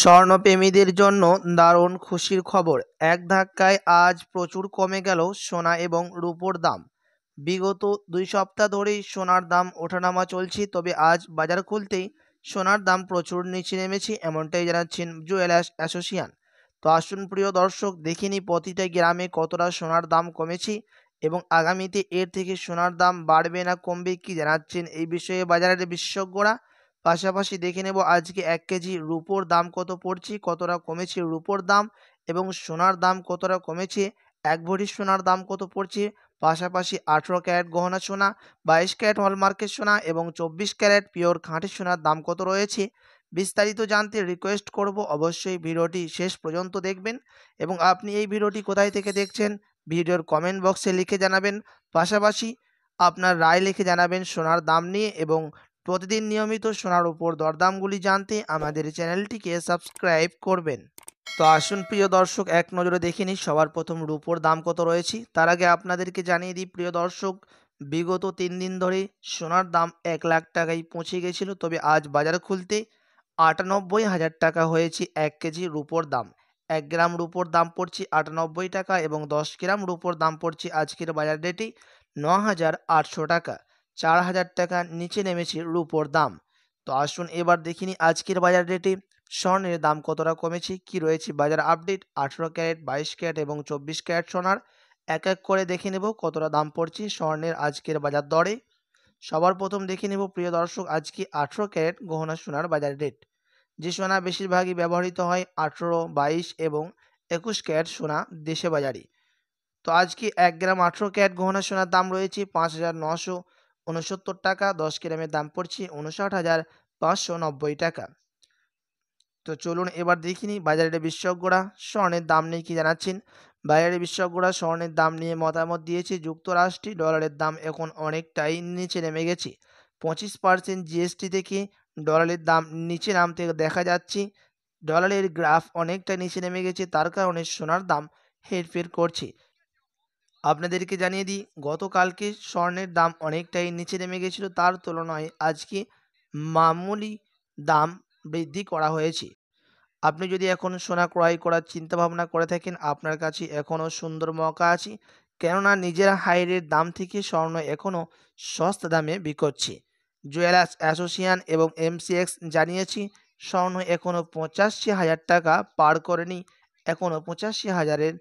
স্বর্ণপ্রেমীদের জন্য দারুণ খুশির খবর এক ধাক্কায় আজ প্রচুর কমে গেল সোনা এবং রূপোর দাম বিগত দুই সপ্তাহ ধরেই সোনার দাম ওঠানামা চলছে তবে আজ বাজার খুলতেই সোনার দাম প্রচুর নিচে নেমেছে এমনটাই জানাচ্ছেন জুয়েলার্স অ্যাসোসিয়ান তো আসুন প্রিয় দর্শক দেখিনি প্রতিটা গ্রামে কতটা সোনার দাম কমেছে এবং আগামীতে এর থেকে সোনার দাম বাড়বে না কমবে কি জানাচ্ছেন এই বিষয়ে বাজারের বিশেষজ্ঞরা পাশাপাশি দেখে নেব আজকে এক কেজি রুপোর দাম কত পড়ছে কতটা কমেছে রুপোর দাম এবং সোনার দাম কতটা কমেছে এক ভরি সোনার দাম কত পড়ছে পাশাপাশি আঠেরো ক্যারেট গহনা সোনা বাইশ ক্যারেট হলমার্কের সোনা এবং চব্বিশ ক্যারেট পিওর খাঁটি সোনার দাম কত রয়েছে বিস্তারিত জানতে রিকোয়েস্ট করব অবশ্যই ভিডিওটি শেষ পর্যন্ত দেখবেন এবং আপনি এই ভিডিওটি কোথায় থেকে দেখছেন ভিডিওর কমেন্ট বক্সে লিখে জানাবেন পাশাপাশি আপনার রায় লিখে জানাবেন সোনার দাম নিয়ে এবং প্রতিদিন নিয়মিত সোনার উপর দরদামগুলি জানতে আমাদের চ্যানেলটিকে সাবস্ক্রাইব করবেন তো আসুন প্রিয় দর্শক এক নজরে দেখে নিই সবার প্রথম রূপোর দাম কত রয়েছে তার আগে আপনাদেরকে জানিয়ে দিই প্রিয় দর্শক বিগত তিন দিন ধরে সোনার দাম এক লাখ টাকায় পৌঁছে গেছিল তবে আজ বাজার খুলতে আটানব্বই হাজার টাকা হয়েছে এক কেজি রূপোর দাম এক গ্রাম রূপোর দাম পড়ছে আটানব্বই টাকা এবং দশ গ্রাম রূপোর দাম পড়ছে আজকের বাজার ডেটে ন হাজার আটশো টাকা চার হাজার টাকা নিচে নেমেছে রুপোর দাম তো আসুন এবার দেখিনি আজকের বাজার রেটে স্বর্ণের দাম কতটা কমেছে কি রয়েছে বাজার আপডেট আঠেরো ক্যারেট বাইশ ক্যারেট এবং চব্বিশ ক্যারেট সোনার এক এক করে দেখে নেব কতটা দাম পড়ছে স্বর্ণের আজকের বাজার দরে সবার প্রথম দেখে নেব প্রিয় দর্শক আজকে আঠেরো ক্যারেট গহনা সোনার বাজার রেট যে সোনা বেশিরভাগই ব্যবহৃত হয় আঠেরো বাইশ এবং একুশ ক্যারেট সোনা দেশে বাজারে তো আজকে এক গ্রাম আঠেরো ক্যারেট গহনা সোনার দাম রয়েছে পাঁচ হাজার নশো উনসত্তর টাকা দশ গ্রামের দাম পড়ছে উনষাট হাজার পাঁচশো নব্বই টাকা তো চলুন এবার দেখিনি বাজারে বিশ্বজ্ঞরা স্বর্ণের দাম নিয়ে কী জানাচ্ছেন বাজারে বিশ্বজ্ঞরা স্বর্ণের দাম নিয়ে মতামত দিয়েছে যুক্তরাষ্ট্রে ডলারের দাম এখন অনেকটাই নিচে নেমে গেছে পঁচিশ পার্সেন্ট জিএসটি থেকে ডলারের দাম নিচে নামতে দেখা যাচ্ছে ডলারের গ্রাফ অনেকটা নিচে নেমে গেছে তার কারণে সোনার দাম হেরফের করছে আপনাদেরকে জানিয়ে দিই গতকালকে স্বর্ণের দাম অনেকটাই নিচে নেমে গেছিলো তার তুলনায় আজকে মামুলি দাম বৃদ্ধি করা হয়েছে আপনি যদি এখন সোনা ক্রয় করার চিন্তাভাবনা করে থাকেন আপনার কাছে এখনও সুন্দর মকা আছে কেননা নিজের হাইরের দাম থেকে স্বর্ণ এখনও সস্তা দামে বিকোচ্ছে জুয়েলার্স অ্যাসোসিয়েশন এবং এমসিএক্স জানিয়েছি স্বর্ণ এখনও পঁচাশি হাজার টাকা পার করেনি এখনও পঁচাশি হাজারের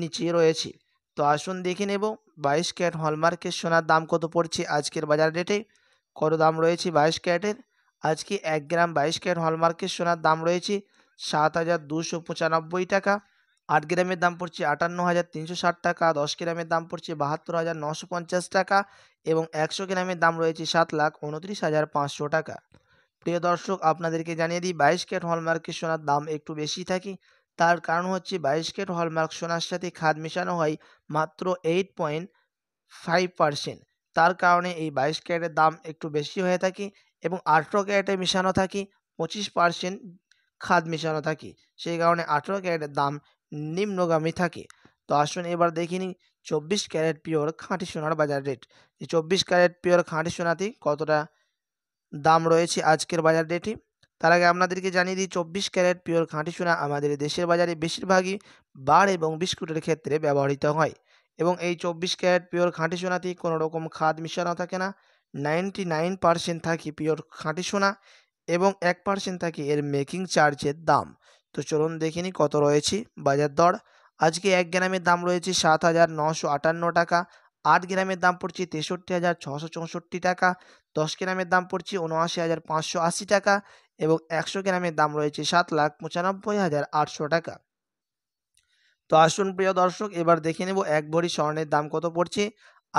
নিচে রয়েছে তো আসুন দেখে নেব বাইশ ক্যারেট হলমার্কের সোনার দাম কত পড়ছে আজকের বাজার রেটে কত দাম রয়েছে বাইশ ক্যারেটের আজকে এক গ্রাম বাইশ ক্যারেট হলমার্কের সোনার দাম রয়েছে সাত হাজার দুশো পঁচানব্বই টাকা আট গ্রামের দাম পড়ছে আটান্ন হাজার তিনশো ষাট টাকা দশ গ্রামের দাম পড়ছে বাহাত্তর হাজার নশো পঞ্চাশ টাকা এবং একশো গ্রামের দাম রয়েছে সাত লাখ উনত্রিশ হাজার পাঁচশো টাকা প্রিয় দর্শক আপনাদেরকে জানিয়ে দিই বাইশ ক্যারেট হলমার্কের সোনার দাম একটু বেশি থাকে তার কারণ হচ্ছে বাইশ কেট হলমার্ক সোনার সাথে খাদ মেশানো হয় মাত্র এইট পয়েন্ট ফাইভ পারসেন্ট তার কারণে এই বাইশ ক্যারেটের দাম একটু বেশি হয়ে থাকে এবং আঠেরো ক্যারেটে মেশানো থাকে পঁচিশ পারসেন্ট খাদ মেশানো থাকে সেই কারণে আঠেরো ক্যারেটের দাম নিম্নগামী থাকে তো আসুন এবার দেখে নিই চব্বিশ ক্যারেট পিওর খাঁটি সোনার বাজার রেট চব্বিশ ক্যারেট পিওর খাঁটি সোনাতে কতটা দাম রয়েছে আজকের বাজার রেটে তার আগে আপনাদেরকে জানিয়ে দিই চব্বিশ ক্যারেট পিওর খাঁটি সোনা আমাদের দেশের বাজারে বেশিরভাগই বার এবং বিস্কুটের ক্ষেত্রে ব্যবহৃত হয় এবং এই চব্বিশ ক্যারেট পিওর খাঁটি সোনাতে কোনো রকম খাদ মিশানো থাকে না নাইনটি নাইন পার্সেন্ট থাকে পিওর খাঁটি সোনা এবং এক পার্সেন্ট থাকে এর মেকিং চার্জের দাম তো চলুন দেখে নিই কত রয়েছে বাজার দর আজকে এক গ্রামের দাম রয়েছে সাত হাজার নশো আটান্ন টাকা আট গ্রামের দাম পড়ছে তেষট্টি হাজার ছশো চৌষট্টি টাকা দশ গ্রামের দাম পড়ছে উনআশি হাজার পাঁচশো আশি টাকা এবং একশো গ্রামের দাম রয়েছে সাত লাখ পঁচানব্বই হাজার আটশো টাকা তো আসুন প্রিয় দর্শক এবার দেখে নেব এক ভরি স্বর্ণের দাম কত পড়ছে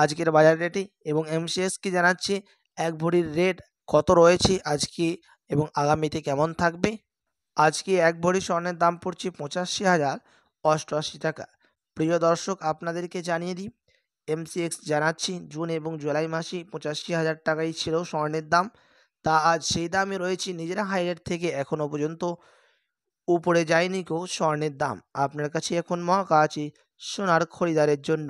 আজকের বাজার রেটে এবং এমসিএস কি জানাচ্ছে এক ভরির রেট কত রয়েছে আজকে এবং আগামীতে কেমন থাকবে আজকে এক ভরি স্বর্ণের দাম পড়ছে পঁচাশি হাজার অষ্টআশি টাকা প্রিয় দর্শক আপনাদেরকে জানিয়ে দিই এমসিএক্স জানাচ্ছি জুন এবং জুলাই মাসে পঁচাশি হাজার টাকাই ছিল স্বর্ণের দাম তা আজ সেই দামে রয়েছে নিজেরা হাইলাইট থেকে এখনও পর্যন্ত উপরে যায়নি কেউ স্বর্ণের দাম আপনার কাছে এখন মহাকা আছে সোনার খরিদারের জন্য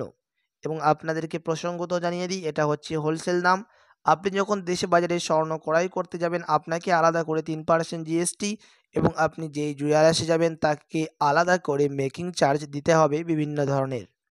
এবং আপনাদেরকে প্রসঙ্গত জানিয়ে দিই এটা হচ্ছে হোলসেল দাম আপনি যখন দেশে বাজারে স্বর্ণ ক্রয় করতে যাবেন আপনাকে আলাদা করে তিন পার্সেন্ট জিএসটি এবং আপনি যেই জুয়েলার্সে যাবেন তাকে আলাদা করে মেকিং চার্জ দিতে হবে বিভিন্ন ধরনের